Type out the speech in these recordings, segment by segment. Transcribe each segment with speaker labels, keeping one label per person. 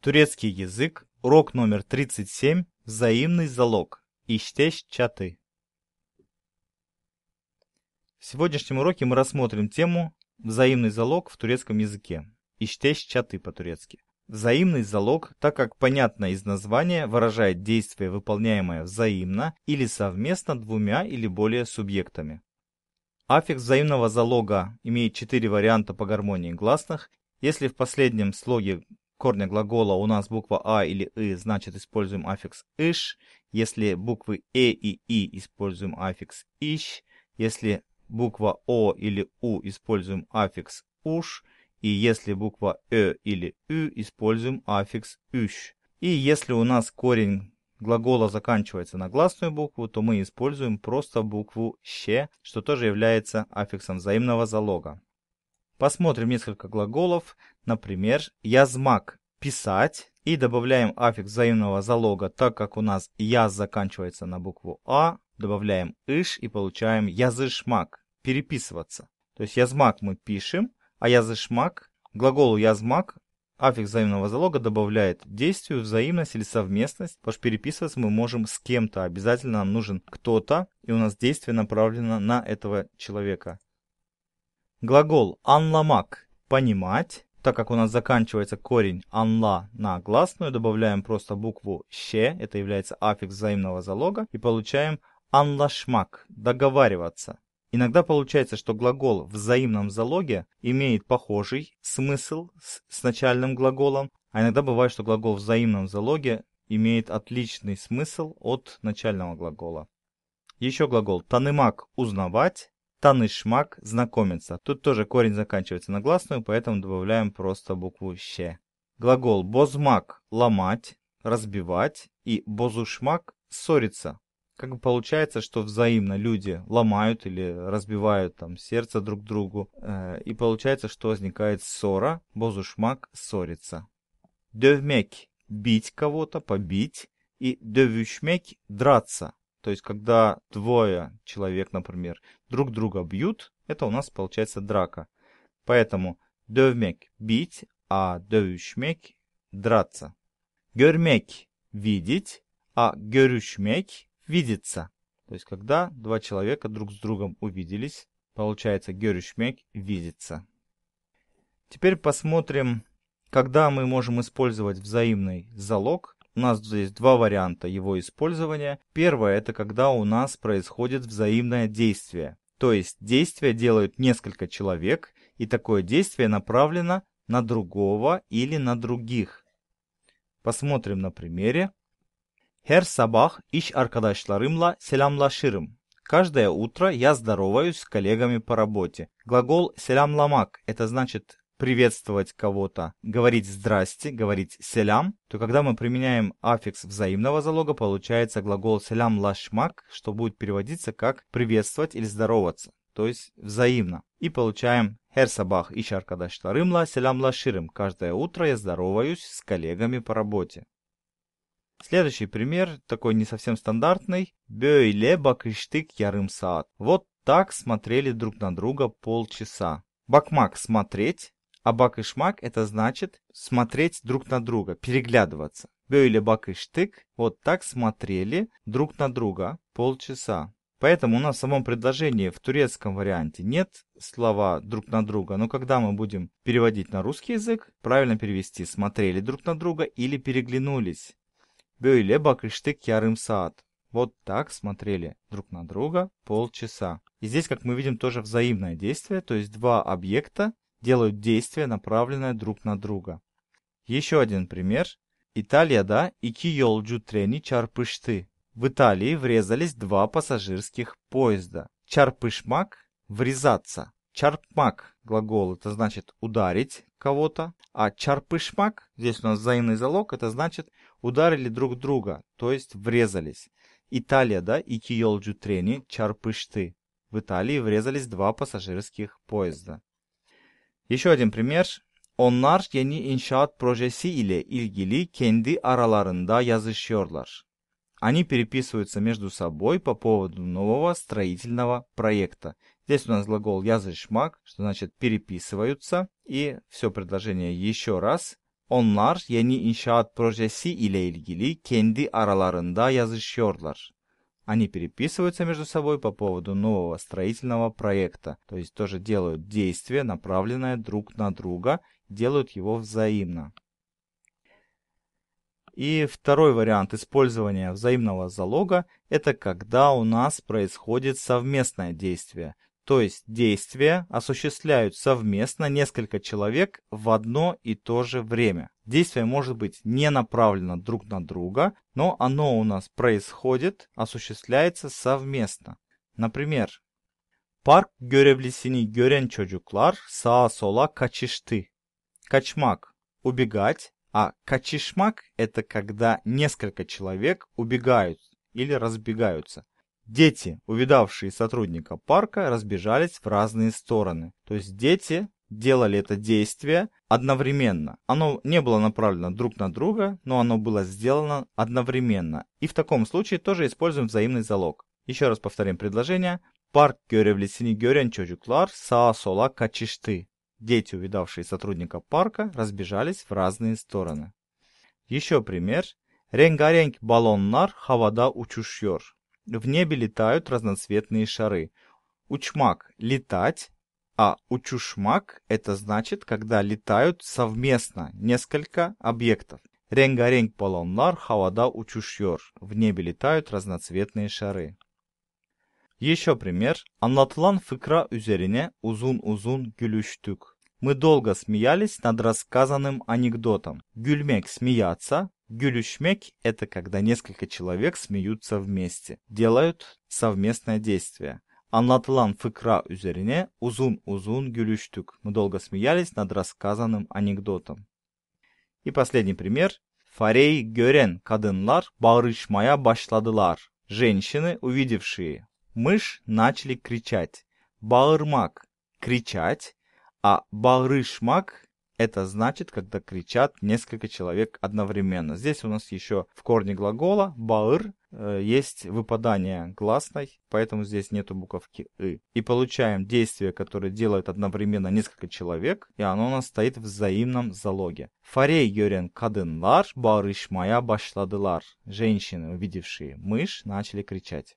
Speaker 1: Турецкий язык, урок номер 37, взаимный залог, ищтеж чаты. В сегодняшнем уроке мы рассмотрим тему «Взаимный залог в турецком языке», ищтеж чаты по-турецки. Взаимный залог, так как понятно из названия, выражает действие, выполняемое взаимно или совместно двумя или более субъектами. Аффикс взаимного залога имеет четыре варианта по гармонии гласных. Если в последнем слоге корня глагола у нас буква А или И, значит используем аффикс «иш». Если буквы Э и И используем аффикс «ищ». Если буква О или У используем аффикс «уш». И если буква Э или Ю используем аффикс «ющ». И если у нас корень глагола заканчивается на гласную букву, то мы используем просто букву «ще», что тоже является аффиксом взаимного залога. Посмотрим несколько глаголов, например, «язмак» – «писать», и добавляем аффикс взаимного залога, так как у нас «яз» заканчивается на букву «а», добавляем иш и получаем «язышмак» – «переписываться». То есть «язмак» мы пишем, а «язышмак» – глаголу «язмак» аффикс взаимного залога добавляет действию взаимность или совместность, потому что переписываться мы можем с кем-то, обязательно нам нужен кто-то, и у нас действие направлено на этого человека. Глагол анламак – понимать. Так как у нас заканчивается корень анла на гласную, добавляем просто букву ще, это является аффикс взаимного залога, и получаем анлашмак – договариваться. Иногда получается, что глагол в взаимном залоге имеет похожий смысл с, с начальным глаголом, а иногда бывает, что глагол в взаимном залоге имеет отличный смысл от начального глагола. Еще глагол танымак – узнавать, Танный шмак, знакомиться. Тут тоже корень заканчивается на гласную, поэтому добавляем просто букву «щ». Глагол «бозмак» — ломать, разбивать, и «бозушмак» — ссориться. Как бы получается, что взаимно люди ломают или разбивают там сердце друг другу, э, и получается, что возникает ссора, «бозушмак» — ссориться. «Девмек» — бить кого-то, побить, и «девюшмек» — драться. То есть, когда двое человек, например, друг друга бьют, это у нас получается драка. Поэтому dövmek – бить, а dövüşmek – драться. Görmek – видеть, а görüşmek – видеться. То есть, когда два человека друг с другом увиделись, получается görüşmek – видеться. Теперь посмотрим, когда мы можем использовать взаимный залог у нас здесь два варианта его использования. Первое – это когда у нас происходит взаимное действие. То есть действие делают несколько человек, и такое действие направлено на другого или на других. Посмотрим на примере. Her sabah iş arkadaşlarımla selamlaşırım. Каждое утро я здороваюсь с коллегами по работе. Глагол «селямламак» — это значит приветствовать кого-то, говорить «здрасте», говорить «селям», то когда мы применяем аффикс взаимного залога, получается глагол «селям лашмак», что будет переводиться как «приветствовать» или «здороваться», то есть взаимно. И получаем «херсабах и шаркадаштарымла селям лаширым» «Каждое утро я здороваюсь с коллегами по работе». Следующий пример, такой не совсем стандартный. «Бёйле бакыштык ярым саат». Вот так смотрели друг на друга полчаса. Бакмак – смотреть, а бак и шмак это значит смотреть друг на друга, переглядываться. Бёйли, бак и штык вот так смотрели друг на друга полчаса. Поэтому у нас в самом предложении в турецком варианте нет слова друг на друга, но когда мы будем переводить на русский язык, правильно перевести «смотрели друг на друга» или «переглянулись». Бёйле бакыштык ярым саат. Вот так смотрели друг на друга полчаса. И здесь, как мы видим, тоже взаимное действие, то есть два объекта делают действия, направленные друг на друга. Еще один пример. Италия, да, и yolcu трени чарпышты. В Италии врезались два пассажирских поезда. Чарпышмак – врезаться. Чарпмак – глагол, это значит ударить кого-то. А чарпышмак, здесь у нас взаимный залог, это значит ударили друг друга, то есть врезались. Италия, да, и киолджу трени, чарпышты. В Италии врезались два пассажирских поезда. Еще один пример. Onlar yeni inşaat projesi ile ilgili kendi aralarında yazışıyorlar. Они переписываются между собой по поводу нового строительного проекта. Здесь у нас глагол «язышмак», что значит «переписываются». И все предложение еще раз. Onlar yeni inşaat projesi ile ilgili kendi aralarında yazışıyorlar. Они переписываются между собой по поводу нового строительного проекта, то есть тоже делают действие направленное друг на друга, делают его взаимно. И второй вариант использования взаимного залога – это когда у нас происходит совместное действие – то есть действия осуществляют совместно несколько человек в одно и то же время. Действие может быть не направлено друг на друга, но оно у нас происходит, осуществляется совместно. Например, park görevlisini gören çocuklar sağa sola kaçıştı. Kaçmak – убегать, а качишмак – это когда несколько человек убегают или разбегаются – Дети, увидавшие сотрудника парка, разбежались в разные стороны. То есть дети делали это действие одновременно. Оно не было направлено друг на друга, но оно было сделано одновременно. И в таком случае тоже используем взаимный залог. Еще раз повторим предложение. Парк Park görevlisini gören çocuklar sağa sola kaçıştı. Дети, увидавшие сотрудника парка, разбежались в разные стороны. Еще пример. Rengarenk balonlar хавада uçuşuyor. В небе летают разноцветные шары. Учмак – летать, а учушмак – это значит, когда летают совместно несколько объектов. Ренгаренг полоннар хавада учушьор. В небе летают разноцветные шары. Еще пример. Anlatılan fıkra üzerine узун uzun gülüştük. Мы долго смеялись над рассказанным анекдотом. Гюльмек смеяться, гюлюшмек – это когда несколько человек смеются вместе, делают совместное действие. Anlatılan fıkra üzerine узун uzun gülüştük. Мы долго смеялись над рассказанным анекдотом. И последний пример. Фарей görен kadınlar bağırışmaya башладылар. Женщины, увидевшие мышь, начали кричать. Bağırmak – кричать. А барышмак это значит, когда кричат несколько человек одновременно. Здесь у нас еще в корне глагола баыр э, есть выпадание гласной, поэтому здесь нету буковки «ы». И получаем действие, которое делает одновременно несколько человек, и оно у нас стоит в взаимном залоге. Фарей йорен кадынлар барыш моя башладылар. Женщины, увидевшие мышь, начали кричать.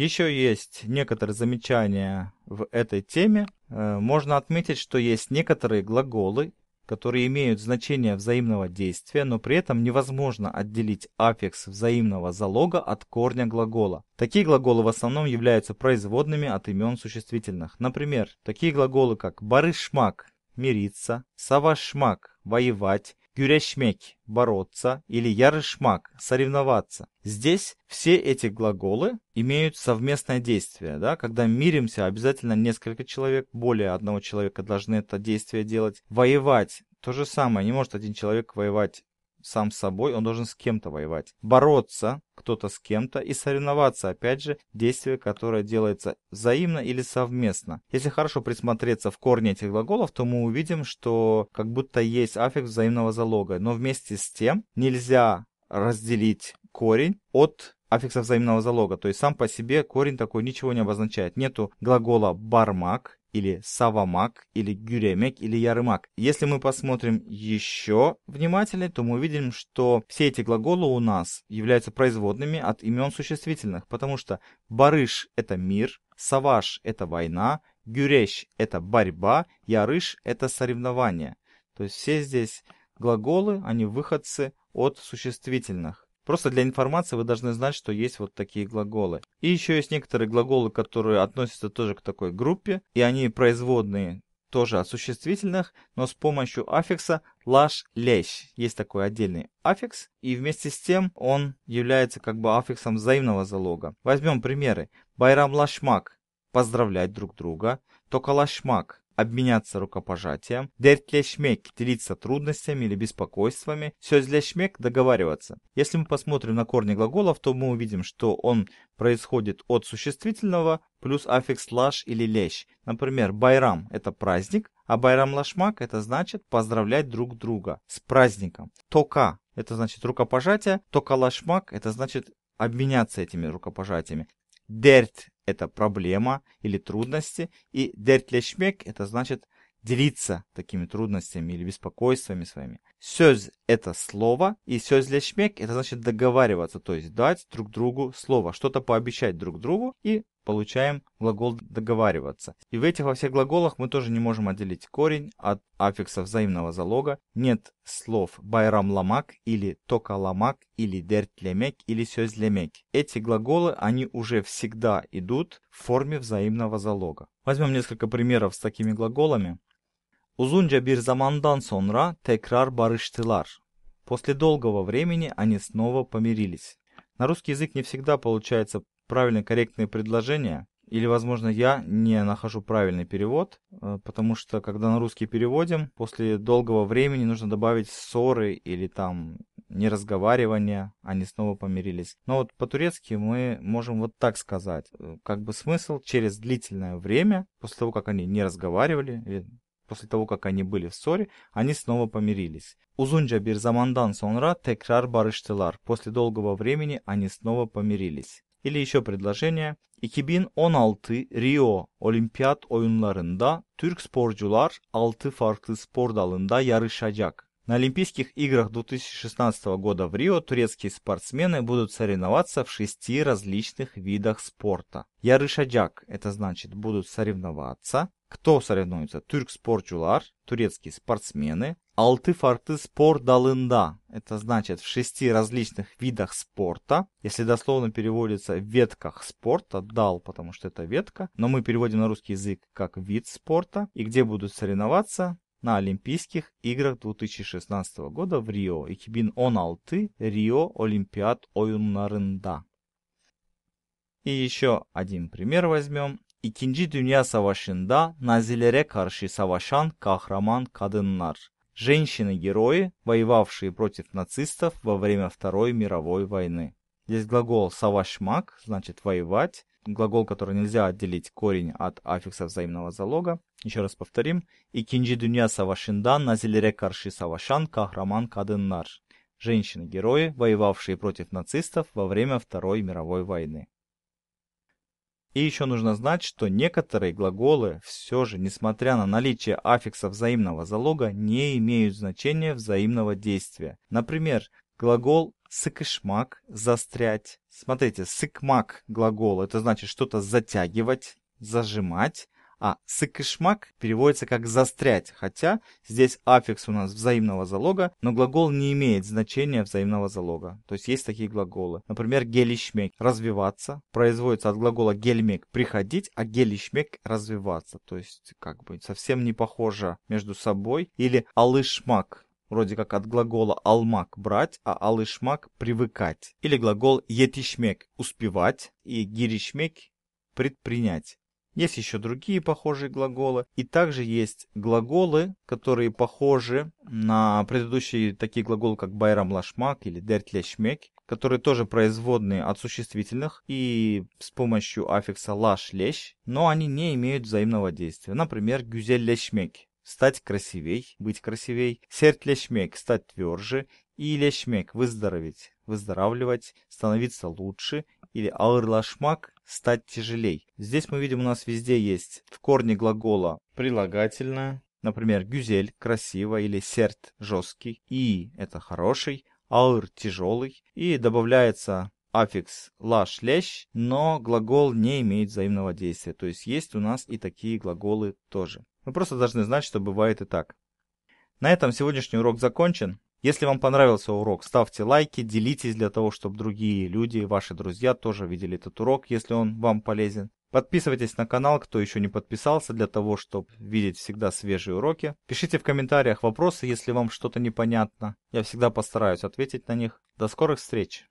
Speaker 1: Еще есть некоторые замечания в этой теме. Э, можно отметить, что есть некоторые глаголы, которые имеют значение взаимного действия, но при этом невозможно отделить аффикс взаимного залога от корня глагола. Такие глаголы в основном являются производными от имен существительных. Например, такие глаголы как барышмак – мириться, савашмак – воевать, Güreşmek – бороться или ярышмак – соревноваться. Здесь все эти глаголы имеют совместное действие. Да? Когда миримся, обязательно несколько человек, более одного человека должны это действие делать. Воевать то же самое. Не может один человек воевать сам с собой, он должен с кем-то воевать. Бороться кто-то с кем-то и соревноваться, опять же, действие, которое делается взаимно или совместно. Если хорошо присмотреться в корне этих глаголов, то мы увидим, что как будто есть аффикс взаимного залога, но вместе с тем нельзя разделить корень от аффикса взаимного залога. То есть сам по себе корень такой ничего не обозначает. Нету глагола «бармак», или савамак, или гюремек, или ярымак. Если мы посмотрим еще внимательнее, то мы увидим, что все эти глаголы у нас являются производными от имен существительных, потому что барыш – это мир, саваш – это война, гюрещ – это борьба, ярыш – это соревнование. То есть все здесь глаголы, они выходцы от существительных. Просто для информации вы должны знать, что есть вот такие глаголы. И еще есть некоторые глаголы, которые относятся тоже к такой группе, и они производные тоже от существительных, но с помощью аффикса лаш лещ. Есть такой отдельный аффикс, и вместе с тем он является как бы аффиксом взаимного залога. Возьмем примеры. Байрам лашмак – поздравлять друг друга. Только лашмак обменяться рукопожатием, der Tleschmek делиться трудностями или беспокойствами, все Tleschmek договариваться. Если мы посмотрим на корни глаголов, то мы увидим, что он происходит от существительного плюс аффикс лаш или лещ. Например, байрам – это праздник, а байрам лашмак – это значит поздравлять друг друга с праздником. Тока – это значит рукопожатие, тока лашмак – это значит обменяться этими рукопожатиями. Дерт – это проблема или трудности, и дертлешмек – это значит делиться такими трудностями или беспокойствами своими. Сёз – это слово, и сёзлешмек – это значит договариваться, то есть дать друг другу слово, что-то пообещать друг другу и получаем глагол «договариваться». И в этих во всех глаголах мы тоже не можем отделить корень от аффикса взаимного залога. Нет слов «байрам ламак» или «тока ламак» или «дерт лемек» или «сёз лемек». Эти глаголы, они уже всегда идут в форме взаимного залога. Возьмем несколько примеров с такими глаголами. Uzunca bir zamandan sonra tekrar barıştılar. После долгого времени они снова помирились. На русский язык не всегда получается правильные корректные предложения, или, возможно, я не нахожу правильный перевод, э, потому что, когда на русский переводим, после долгого времени нужно добавить ссоры или там неразговаривания, они снова помирились. Но вот по-турецки мы можем вот так сказать. Э, как бы смысл через длительное время, после того, как они не разговаривали, или после того, как они были в ссоре, они снова помирились. Узунджа bir zamandan sonra tekrar barıştılar. После долгого времени они снова помирились. Или еще предложение. 2016 Rio Olimpiyat oyunlarında Türk sporcular 6 farklı spor dalında yarışacak. На Олимпийских играх 2016 года в Рио турецкие спортсмены будут соревноваться в шести различных видах спорта. Ярышаджак – это значит будут соревноваться. Кто соревнуется? Тюрк спортчулар, турецкие спортсмены. 6 фарты спор далында. Это значит в шести различных видах спорта. Если дословно переводится в ветках спорта, дал, потому что это ветка, но мы переводим на русский язык как вид спорта, и где будут соревноваться на Олимпийских играх 2016 года в Рио. Экибин он алты Рио Олимпиад ойыннарында. И еще один пример возьмем. İkinci Dünya Savaşı'nda Nazilere karşı savaşan kahraman kadınlar. Женщины-герои, воевавшие против нацистов во время Второй мировой войны. Здесь глагол «савашмак» значит «воевать», глагол, который нельзя отделить корень от аффикса взаимного залога. Еще раз повторим. «Икинджи дюня савашиндан назилере карши савашан кахраман каденнар». Женщины-герои, воевавшие против нацистов во время Второй мировой войны. И еще нужно знать, что некоторые глаголы все же, несмотря на наличие аффикса взаимного залога, не имеют значения взаимного действия. Например, глагол сыкышмак – застрять. Смотрите, сыкмак глагол – это значит что-то затягивать, зажимать а «сыкышмак» переводится как «застрять», хотя здесь аффикс у нас взаимного залога, но глагол не имеет значения взаимного залога. То есть есть такие глаголы. Например, «гелишмек» – «развиваться», производится от глагола «гельмек» – «приходить», а «гелишмек» – «развиваться». То есть как бы совсем не похоже между собой. Или «алышмак» вроде как от глагола «алмак» — брать, а «алышмак» — привыкать. Или глагол «етишмек» — успевать, и «гиришмек» — предпринять. Есть еще другие похожие глаголы. И также есть глаголы, которые похожи на предыдущие такие глаголы, как байрам лашмак или дерт ляшмек, которые тоже производные от существительных и с помощью аффикса лаш лещ, но они не имеют взаимного действия. Например, гюзель ляшмек стать красивей, быть красивей, серт ляшмек стать тверже и ляшмек выздороветь, выздоравливать, становиться лучше или «ауырлашмак» – «стать тяжелей». Здесь мы видим, у нас везде есть в корне глагола прилагательное, например, «гюзель» – «красиво» или «серт» – «жесткий», «и» – это «хороший», «аур» – «тяжелый», и добавляется аффикс «лаш» – «лещ», но глагол не имеет взаимного действия, то есть есть у нас и такие глаголы тоже. Мы просто должны знать, что бывает и так. На этом сегодняшний урок закончен. Если вам понравился урок, ставьте лайки, делитесь для того, чтобы другие люди, ваши друзья тоже видели этот урок, если он вам полезен. Подписывайтесь на канал, кто еще не подписался, для того, чтобы видеть всегда свежие уроки. Пишите в комментариях вопросы, если вам что-то непонятно. Я всегда постараюсь ответить на них. До скорых встреч!